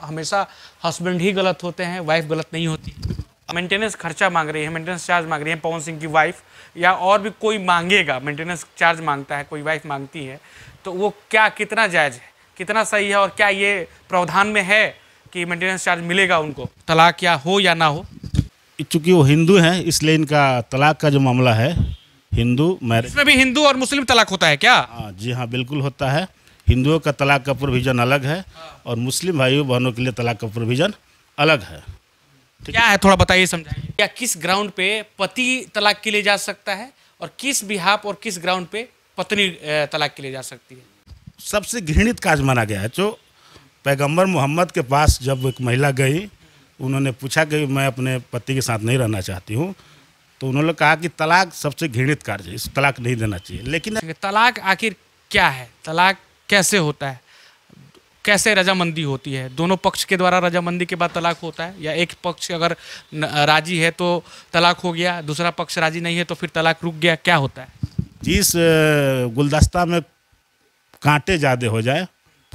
हमेशा हस्बैंड ही गलत होते हैं वाइफ गलत नहीं होती मेंटेनेंस खर्चा मांग रही है मेंटेनेंस चार्ज मांग रही है पवन सिंह की वाइफ या और भी कोई मांगेगा मेंटेनेंस चार्ज मांगता है कोई वाइफ मांगती है तो वो क्या कितना जायज़ है कितना सही है और क्या ये प्रावधान में है कि मेंटेनेंस चार्ज मिलेगा उनको तलाक या हो या ना हो चूंकि वो हिंदू हैं इसलिए इनका तलाक का जो मामला है हिंदू मैरिज इसमें भी हिंदू और मुस्लिम तलाक होता है क्या आ, हाँ, जी हाँ बिल्कुल होता है हिंदुओं का तलाक का प्रोविज़न अलग है हाँ। और मुस्लिम भाइयों बहनों के लिए तलाक का प्रोविज़न अलग है क्या है थोड़ा बताइए समझाइए या किस ग्राउंड पे पति तलाक के लिए जा सकता है और किस बिहाप और किस ग्राउंड पे पत्नी तलाक के लिए जा सकती है सबसे घृणित काज माना गया है जो पैगंबर मोहम्मद के पास जब एक महिला गई उन्होंने पूछा कि मैं अपने पति के साथ नहीं रहना चाहती हूँ तो उन्होंने कहा कि तलाक सबसे घृणित कार्य है इस तलाक नहीं देना चाहिए लेकिन तलाक आखिर क्या है तलाक कैसे होता है कैसे रजामंदी होती है दोनों पक्ष के द्वारा रजामंदी के बाद तलाक होता है या एक पक्ष अगर राजी है तो तलाक हो गया दूसरा पक्ष राजी नहीं है तो फिर तलाक रुक गया क्या होता है जिस गुलदस्ता में कांटे ज़्यादा हो जाए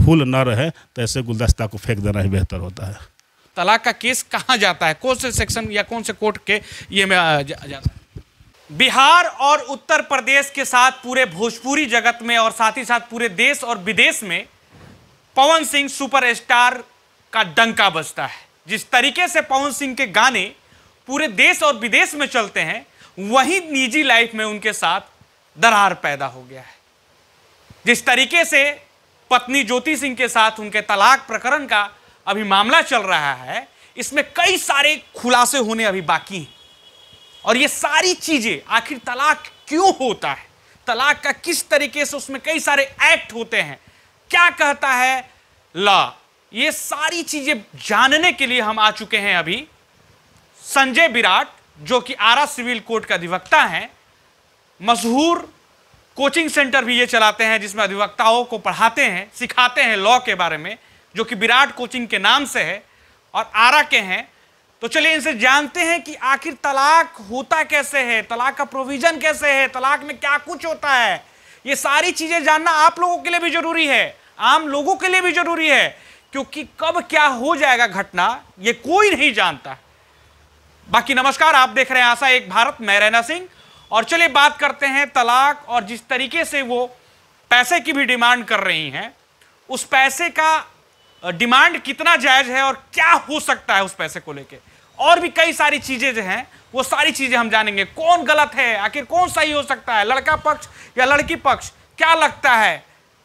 फूल न रहे तो ऐसे गुलदस्ता को फेंक देना ही बेहतर होता है तलाक का केस कहाँ जाता है कौन से सेक्शन या कौन से कोर्ट के ये में जाता है बिहार और उत्तर प्रदेश के साथ पूरे भोजपुरी जगत में और साथ ही साथ पूरे देश और विदेश में पवन सिंह सुपरस्टार का डंका बजता है जिस तरीके से पवन सिंह के गाने पूरे देश और विदेश में चलते हैं वहीं निजी लाइफ में उनके साथ दरार पैदा हो गया है जिस तरीके से पत्नी ज्योति सिंह के साथ उनके तलाक प्रकरण का अभी मामला चल रहा है इसमें कई सारे खुलासे होने अभी बाकी हैं और ये सारी चीजें आखिर तलाक क्यों होता है तलाक का किस तरीके से उसमें कई सारे एक्ट होते हैं क्या कहता है ला ये सारी चीजें जानने के लिए हम आ चुके हैं अभी संजय विराट जो कि आरा सिविल कोर्ट का अधिवक्ता है मशहूर कोचिंग सेंटर भी ये चलाते हैं जिसमें अधिवक्ताओं को पढ़ाते हैं सिखाते हैं लॉ के बारे में जो कि विराट कोचिंग के नाम से है और आरा के हैं तो चलिए इनसे जानते हैं कि आखिर तलाक होता कैसे है तलाक का प्रोविजन कैसे है तलाक में क्या कुछ होता है ये सारी चीजें जानना आप लोगों के लिए भी जरूरी है आम लोगों के लिए भी जरूरी है क्योंकि कब क्या हो जाएगा घटना ये कोई नहीं जानता बाकी नमस्कार आप देख रहे हैं आशा एक भारत मैं रैना सिंह और चलिए बात करते हैं तलाक और जिस तरीके से वो पैसे की भी डिमांड कर रही हैं उस पैसे का डिमांड कितना जायज है और क्या हो सकता है उस पैसे को लेके और भी कई सारी चीजें जो हैं वो सारी चीजें हम जानेंगे कौन गलत है आखिर कौन सही हो सकता है लड़का पक्ष या लड़की पक्ष क्या लगता है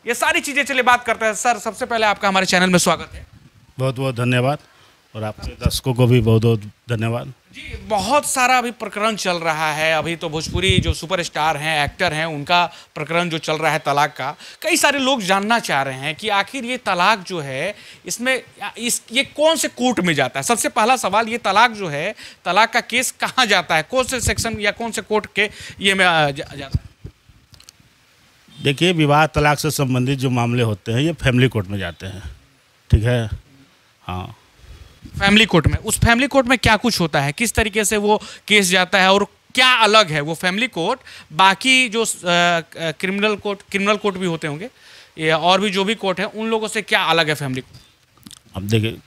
ये सारी चीजें चलिए बात करते हैं सर सबसे पहले आपका हमारे चैनल में स्वागत है बहुत बहुत धन्यवाद और आपके दर्शकों को भी बहुत बहुत धन्यवाद जी बहुत सारा अभी प्रकरण चल रहा है अभी तो भोजपुरी जो सुपरस्टार हैं एक्टर हैं उनका प्रकरण जो चल रहा है तलाक का कई सारे लोग जानना चाह रहे हैं कि आखिर ये तलाक जो है इसमें इस ये कौन से कोर्ट में जाता है सबसे पहला सवाल ये तलाक जो है तलाक का केस कहाँ जाता है कौन से सेक्शन या कौन से कोर्ट के ये में जाता जा है देखिए विवाह तलाक से संबंधित जो मामले होते हैं ये फैमिली कोर्ट में जाते हैं ठीक है हाँ फैमिली कोर्ट में उस फैमिली कोर्ट में क्या कुछ होता है किस तरीके से वो केस जाता है और क्या अलग है वो फैमिली कोर्ट बाकी जो क्रिमिनल कोर्ट क्रिमिनल कोर्ट भी होते होंगे या और भी जो भी कोर्ट है उन लोगों से क्या अलग है फैमिली कोर्ट अब देखिए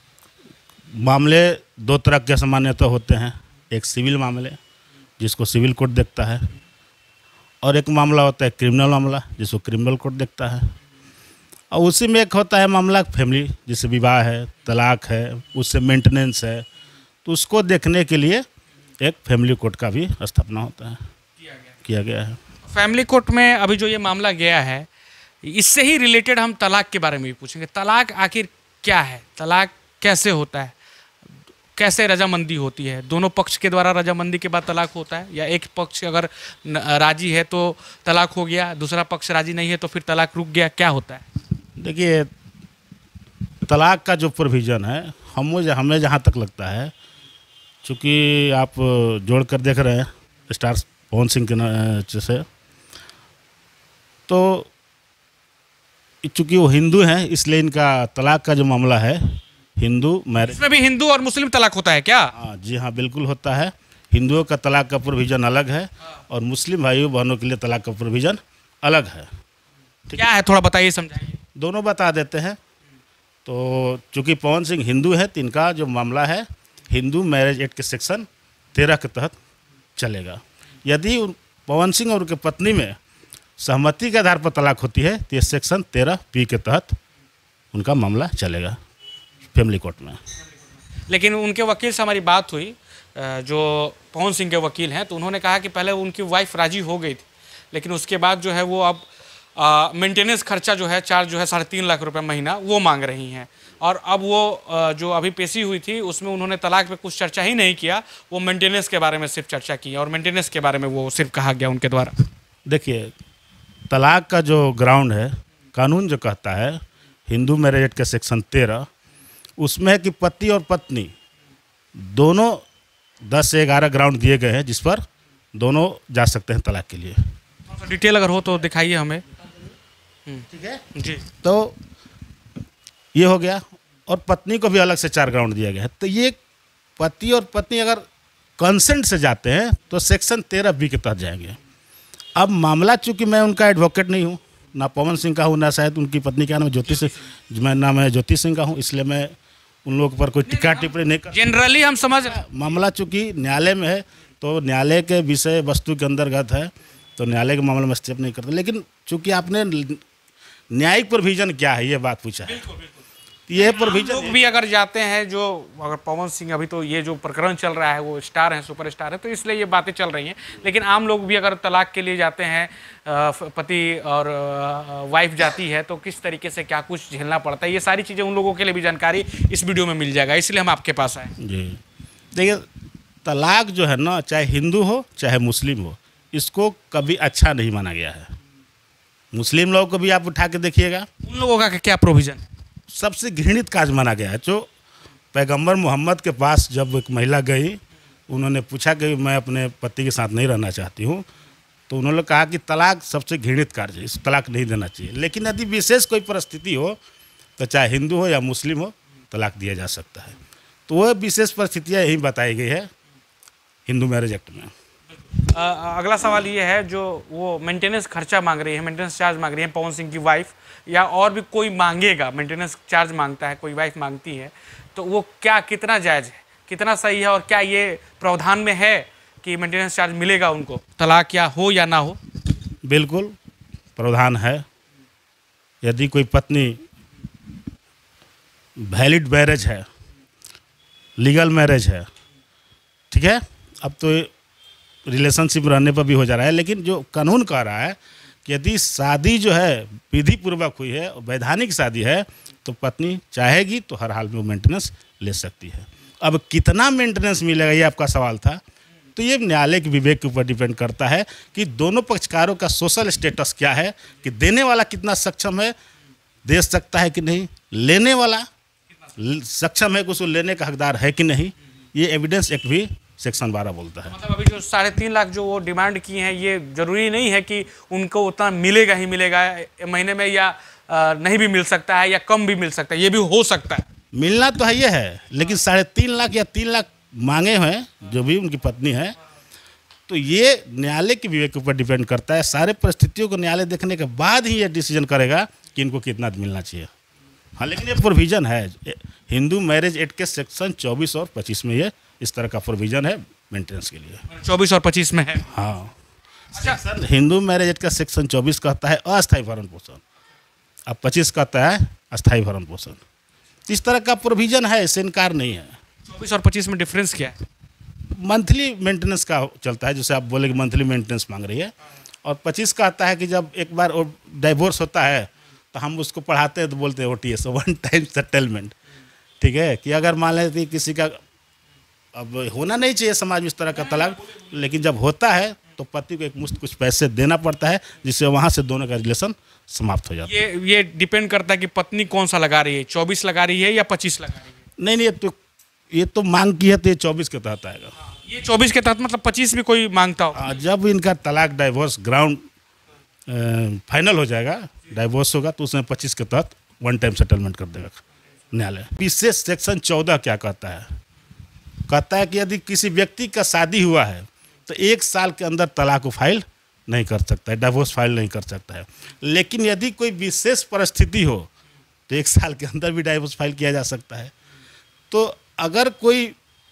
मामले दो तरह के सामान्यतः होते हैं एक सिविल मामले जिसको सिविल कोर्ट देखता है और एक मामला होता है क्रिमिनल मामला जिसको क्रिमिनल कोर्ट देखता है और उसी में एक होता है मामला फैमिली जैसे विवाह है तलाक है उससे मेंटेनेंस है तो उसको देखने के लिए एक फैमिली कोर्ट का भी स्थापना होता है किया गया, किया गया है फैमिली कोर्ट में अभी जो ये मामला गया है इससे ही रिलेटेड हम तलाक के बारे में भी पूछेंगे तलाक आखिर क्या है तलाक कैसे होता है कैसे रजामंदी होती है दोनों पक्ष के द्वारा रजामंदी के बाद तलाक होता है या एक पक्ष अगर राजी है तो तलाक हो गया दूसरा पक्ष राजी नहीं है तो फिर तलाक रुक गया क्या होता है देखिए तलाक का जो प्रोविज़न है हम हमें जहाँ तक लगता है चूँकि आप जोड़ कर देख रहे हैं स्टार पवन सिंह के से तो चूँकि वो हिंदू हैं इसलिए इनका तलाक का जो मामला है हिंदू मैरिज इसमें भी हिंदू और मुस्लिम तलाक होता है क्या हाँ जी हाँ बिल्कुल होता है हिंदुओं का तलाक का प्रोविज़न अलग है हाँ। और मुस्लिम भाइयों बहनों के लिए तलाक का प्रोविज़न अलग है क्या है थोड़ा बताइए समझाइए दोनों बता देते हैं तो चूँकि पवन सिंह हिंदू हैं तो इनका जो मामला है हिंदू मैरिज एक्ट के सेक्शन तेरह के तहत चलेगा यदि पवन सिंह और उनके पत्नी में सहमति के आधार पर तलाक होती है तो ये सेक्शन तेरह पी के तहत उनका मामला चलेगा फैमिली कोर्ट में लेकिन उनके वकील से हमारी बात हुई जो पवन सिंह के वकील हैं तो उन्होंने कहा कि पहले उनकी वाइफ राजी हो गई थी लेकिन उसके बाद जो है वो अब मेंटेनेंस खर्चा जो है चार्ज जो है साढ़े तीन लाख रुपये महीना वो मांग रही हैं और अब वो आ, जो अभी पेशी हुई थी उसमें उन्होंने तलाक पे कुछ चर्चा ही नहीं किया वो मेंटेनेंस के बारे में सिर्फ चर्चा की और मेंटेनेंस के बारे में वो सिर्फ कहा गया उनके द्वारा देखिए तलाक का जो ग्राउंड है कानून जो कहता है हिंदू मैरिज का सेक्शन तेरह उसमें है कि पति और पत्नी दोनों दस से ग्यारह ग्राउंड दिए गए हैं जिस पर दोनों जा सकते हैं तलाक के लिए डिटेल अगर हो तो दिखाइए हमें हम्म। ठीक है जी तो ये हो गया और पत्नी को भी अलग से चार ग्राउंड दिया गया है तो ये पति और पत्नी अगर कंसेंट से जाते हैं तो सेक्शन तेरह बी के तहत जाएंगे अब मामला चूंकि मैं उनका एडवोकेट नहीं हूँ ना पवन सिंह का हूँ ना शायद उनकी पत्नी का नाम ज्योति सिंह मैं नाम है ज्योति सिंह का हूँ इसलिए मैं उन लोगों पर कोई टिका टिप्पणी नहीं कर जनरली हम समझ रहे मामला चूंकि न्यायालय में है तो न्यायालय के विषय वस्तु के अंतर्गत है तो न्यायालय के मामले में स्टेप नहीं करते लेकिन चूंकि आपने न्यायिक प्रोविजन क्या है ये बात पूछा है तो ये प्रोविजन लोग भी अगर जाते हैं जो अगर पवन सिंह अभी तो ये जो प्रकरण चल रहा है वो स्टार हैं सुपर स्टार है तो इसलिए ये बातें चल रही हैं लेकिन आम लोग भी अगर तलाक के लिए जाते हैं पति और वाइफ जाती है तो किस तरीके से क्या कुछ झेलना पड़ता है ये सारी चीज़ें उन लोगों के लिए भी जानकारी इस वीडियो में मिल जाएगा इसलिए हम आपके पास आए जी देखिए तलाक जो है ना चाहे हिंदू हो चाहे मुस्लिम हो इसको कभी अच्छा नहीं माना गया है मुस्लिम लोगों को भी आप उठा के देखिएगा उन लोगों का क्या प्रोविज़न सबसे घृणित काज माना गया है जो पैगंबर मोहम्मद के पास जब एक महिला गई उन्होंने पूछा कि मैं अपने पति के साथ नहीं रहना चाहती हूँ तो उन्होंने कहा कि तलाक सबसे घृणित कार्य है इस तलाक नहीं देना चाहिए लेकिन यदि विशेष कोई परिस्थिति हो तो चाहे हिंदू हो या मुस्लिम हो तलाक दिया जा सकता है तो वह विशेष परिस्थितियाँ यही बताई गई है हिंदू मैरिज एक्ट में अगला सवाल ये है जो वो मेंटेनेंस खर्चा मांग रही है मेंटेनेंस चार्ज मांग रही है पवन सिंह की वाइफ या और भी कोई मांगेगा मेंटेनेंस चार्ज मांगता है कोई वाइफ मांगती है तो वो क्या कितना जायज़ है कितना सही है और क्या ये प्रावधान में है कि मेंटेनेंस चार्ज मिलेगा उनको तलाक या हो या ना हो बिल्कुल प्रावधान है यदि कोई पत्नी वैलिड मैरिज है लीगल मैरिज है ठीक है अब तो रिलेशनशिप रहने पर भी हो जा रहा है लेकिन जो कानून कह रहा है कि यदि शादी जो है विधि पूर्वक हुई है वैधानिक शादी है तो पत्नी चाहेगी तो हर हाल में वो मेंटेनेंस ले सकती है अब कितना मेंटेनेंस मिलेगा ये आपका सवाल था तो ये न्यायालय के विवेक के ऊपर डिपेंड करता है कि दोनों पक्षकारों का सोशल स्टेटस क्या है कि देने वाला कितना सक्षम है दे सकता है कि नहीं लेने वाला सक्षम है कि उसको लेने का हकदार है कि नहीं ये एविडेंस एक भी सेक्शन बारह बोलता है मतलब अभी जो साढ़े तीन लाख जो वो डिमांड किए हैं ये जरूरी नहीं है कि उनको उतना मिलेगा ही मिलेगा महीने में या नहीं भी मिल सकता है या कम भी मिल सकता है ये भी हो सकता है मिलना तो है ये है लेकिन साढ़े तीन लाख या तीन लाख मांगे हैं जो भी उनकी पत्नी है तो ये न्यायालय के विवेक के ऊपर डिपेंड करता है सारे परिस्थितियों को न्यायालय देखने के बाद ही ये डिसीजन करेगा कि इनको कितना मिलना चाहिए हाँ लेकिन ये प्रोविज़न है हिंदू मैरिज एक्ट के सेक्शन 24 और 25 में ये इस तरह का प्रोविज़न है मेंटेनेंस के लिए चौबीस और पच्चीस में है हाँ अच्छा। सेक्शन हिंदू मैरिज एक्ट का सेक्शन चौबीस कहता है अस्थायी भरण पोषण अब पच्चीस कहता है अस्थायी भरण पोषण इस तरह का प्रोविज़न है इससे इनकार नहीं है चौबीस और पच्चीस में डिफरेंस क्या है मंथली मेंटेनेंस का चलता है जैसे आप बोले कि मंथली मेंटेनेंस मांग रही है और पच्चीस कहता है कि जब एक बार वो डाइवोर्स होता है तो हम उसको पढ़ाते हैं तो बोलते हैं O T S one time settlement ठीक है कि अगर मान लेते किसी का अब होना नहीं चाहिए समाज में इस तरह का तलाक लेकिन जब होता है तो पति को एक मुश्त कुछ पैसे देना पड़ता है जिससे वहाँ से दोनों का रिलेशन समाप्त हो जाता है ये ये डिपेंड करता है कि पत्नी कौन सा लगा रही है चौबीस लगा रही है या पच्चीस लगा रही है नहीं नहीं तो ये तो मांग की है तो ये चौबीस के तहत आएगा हाँ, ये चौबीस के तहत मतलब पच्चीस भी कोई मांगता हो हाँ, जब इनका तलाक डाइवोर्स ग्राउंड फाइनल हो जाएगा डाइवोर्स होगा तो उसमें पच्चीस के तहत वन टाइम सेटलमेंट कर देगा न्यायालय विशेष सेक्शन चौदह क्या कहता है कहता है कि यदि किसी व्यक्ति का शादी हुआ है तो एक साल के अंदर तलाक को फाइल नहीं कर सकता है डाइवोर्स फाइल नहीं कर सकता है लेकिन यदि कोई विशेष परिस्थिति हो तो एक साल के अंदर भी डाइवोर्स फाइल किया जा सकता है तो अगर कोई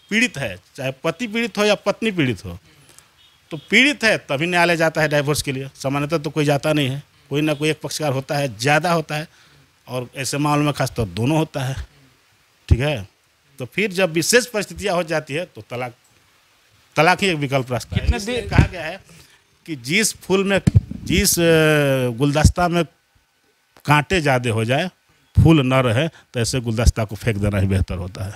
पीड़ित है चाहे पति पीड़ित हो या पत्नी पीड़ित हो तो पीड़ित है तभी न्यायालय जाता है डाइवोर्स के लिए सामान्यतः तो कोई जाता नहीं है कोई ना कोई एक पक्षकार होता है ज़्यादा होता है और ऐसे मामलों में खासतौर दोनों होता है ठीक है तो फिर जब विशेष परिस्थितियां हो जाती है तो तलाक तलाक ही एक विकल्प रास्ता कितने दिन कहा गया है कि जिस फूल में जिस गुलदस्ता में कांटे ज़्यादा हो जाए फूल न रहे तो ऐसे गुलदस्ता को फेंक देना ही बेहतर होता है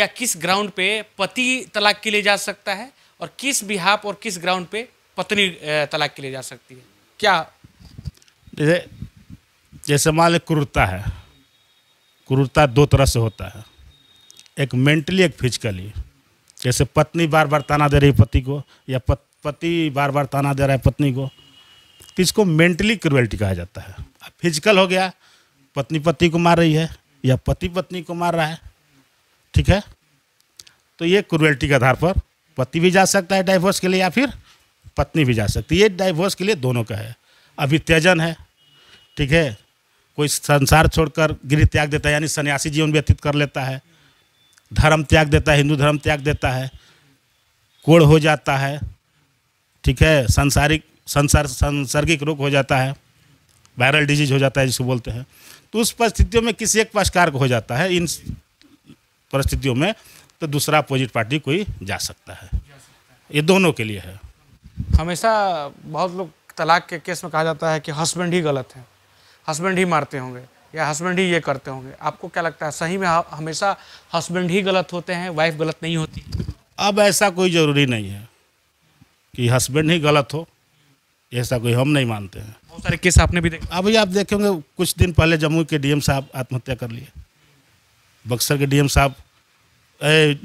या किस ग्राउंड पे पति तलाक के लिए जा सकता है और किस बिहाप और किस ग्राउंड पे पत्नी तलाक के लिए जा सकती है क्या जैसे जैसे मान लें क्रूरता है क्रूरता दो तरह से होता है एक मेंटली एक फिजिकली जैसे पत्नी बार बार ताना दे रही पति को या पति बार बार ताना दे रहा है पत्नी को तो इसको मेंटली क्रुअल्टी कहा जाता है फिजिकल हो गया पत्नी पति को मार रही है या पति पत्नी को मार रहा है ठीक है तो ये क्रुअल्टी के आधार पर पति भी जा सकता है डाइवोर्स के लिए या फिर पत्नी भी जा सकती है ये डाइवोर्स के लिए दोनों का है अभी त्यजन है ठीक है कोई संसार छोड़कर गृह त्याग देता है यानी सन्यासी जीवन व्यतीत कर लेता है धर्म त्याग देता है हिंदू धर्म त्याग देता है कोड़ हो जाता है ठीक है संसारिक संसार संसर्गिक रोग हो जाता है वायरल डिजीज हो जाता है जिसको बोलते हैं तो उस परिस्थितियों में किसी एक पक्ष कार्य हो जाता है इन परिस्थितियों में तो दूसरा अपोजिट पार्टी कोई जा सकता है ये दोनों के लिए है हमेशा बहुत लोग तलाक के केस में कहा जाता है कि हस्बैंड ही गलत है हस्बैंड ही मारते होंगे या हस्बैंड ही ये करते होंगे आपको क्या लगता है सही में हमेशा हस्बैंड ही गलत होते हैं वाइफ गलत नहीं होती अब ऐसा कोई ज़रूरी नहीं है कि हस्बैंड ही गलत हो ऐसा कोई हम नहीं मानते हैं बहुत सारे केस आपने भी देखे अभी आप देखेंगे कुछ दिन पहले जम्मू के डीएम साहब आत्महत्या कर लिए बक्सर के डीएम साहब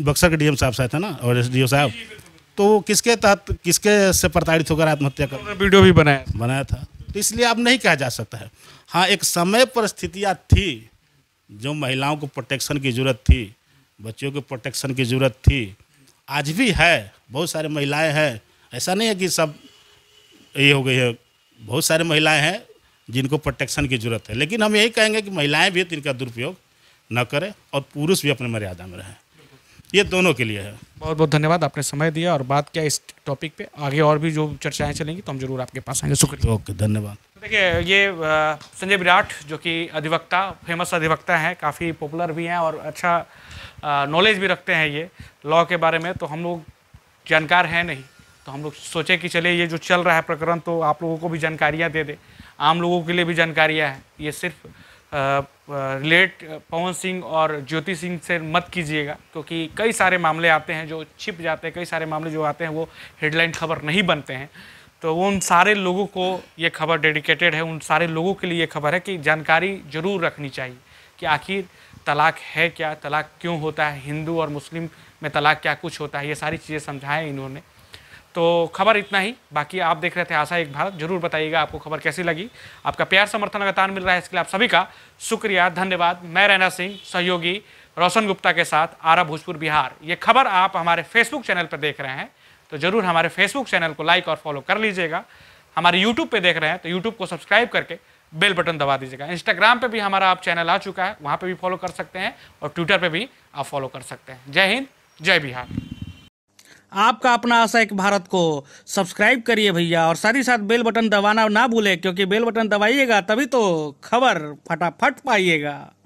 बक्सर के डीएम साहब साहब है ना और एस साहब तो किसके तहत किसके से प्रताड़ित होकर आत्महत्या कर वीडियो भी बनाया बनाया था तो इसलिए अब नहीं कहा जा सकता है हाँ एक समय पर स्थितियाँ थी जो महिलाओं को प्रोटेक्शन की ज़रूरत थी बच्चों को प्रोटेक्शन की ज़रूरत थी आज भी है बहुत सारे महिलाएं हैं ऐसा नहीं है कि सब ये हो गई है बहुत सारे महिलाएं हैं जिनको प्रोटेक्शन की ज़रूरत है लेकिन हम यही कहेंगे कि महिलाएं भी तो इनका दुरुपयोग न करें और पुरुष भी अपने मर्यादा में रहें ये दोनों के लिए है बहुत बहुत धन्यवाद आपने समय दिया और बात किया इस टॉपिक पे आगे और भी जो चर्चाएं चलेंगी तो हम जरूर आपके पास आएंगे शुक्रिया ओके धन्यवाद तो देखिए ये संजय विराट जो कि अधिवक्ता फेमस अधिवक्ता हैं काफ़ी पॉपुलर भी हैं और अच्छा नॉलेज भी रखते हैं ये लॉ के बारे में तो हम लोग जानकार हैं नहीं तो हम लोग सोचे कि चले ये जो चल रहा है प्रकरण तो आप लोगों को भी जानकारियाँ दे दे आम लोगों के लिए भी जानकारियाँ हैं ये सिर्फ रिलेट पवन सिंह और ज्योति सिंह से मत कीजिएगा क्योंकि कई सारे मामले आते हैं जो छिप जाते हैं कई सारे मामले जो आते हैं वो हेडलाइन खबर नहीं बनते हैं तो वो उन सारे लोगों को ये खबर डेडिकेटेड है उन सारे लोगों के लिए ये खबर है कि जानकारी ज़रूर रखनी चाहिए कि आखिर तलाक है क्या तलाक क्यों होता है हिंदू और मुस्लिम में तलाक क्या कुछ होता है ये सारी चीज़ें समझाएं इन्होंने तो खबर इतना ही बाकी आप देख रहे थे आशा एक भारत जरूर बताइएगा आपको खबर कैसी लगी आपका प्यार समर्थन लगातार मिल रहा है इसके लिए आप सभी का शुक्रिया धन्यवाद मैं रैना सिंह सहयोगी रोशन गुप्ता के साथ आरा भोजपुर बिहार ये खबर आप हमारे फेसबुक चैनल पर देख रहे हैं तो ज़रूर हमारे फेसबुक चैनल को लाइक और फॉलो कर लीजिएगा हमारे यूट्यूब पर देख रहे हैं तो यूट्यूब को सब्सक्राइब करके बेल बटन दबा दीजिएगा इंस्टाग्राम पे भी हमारा आप चैनल आ चुका है वहाँ पे भी फॉलो कर सकते हैं और ट्विटर पे भी आप फॉलो कर सकते हैं जय हिंद जय बिहार आपका अपना आशा एक भारत को सब्सक्राइब करिए भैया और साथ ही साथ बेल बटन दबाना ना भूले क्योंकि बेल बटन दबाइएगा तभी तो खबर फटाफट पाइएगा